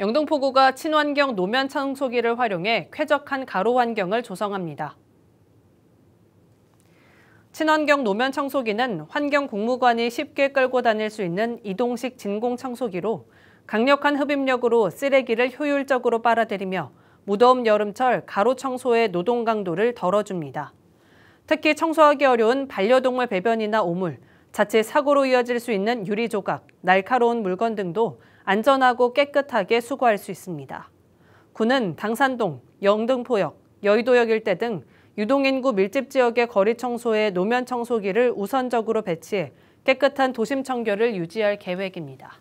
영등포구가 친환경 노면 청소기를 활용해 쾌적한 가로 환경을 조성합니다. 친환경 노면 청소기는 환경공무관이 쉽게 끌고 다닐 수 있는 이동식 진공 청소기로 강력한 흡입력으로 쓰레기를 효율적으로 빨아들이며 무더운 여름철 가로 청소의 노동 강도를 덜어줍니다. 특히 청소하기 어려운 반려동물 배변이나 오물, 자체 사고로 이어질 수 있는 유리 조각, 날카로운 물건 등도 안전하고 깨끗하게 수거할 수 있습니다. 군은 당산동, 영등포역, 여의도역 일대 등 유동인구 밀집 지역의 거리 청소에 노면 청소기를 우선적으로 배치해 깨끗한 도심 청결을 유지할 계획입니다.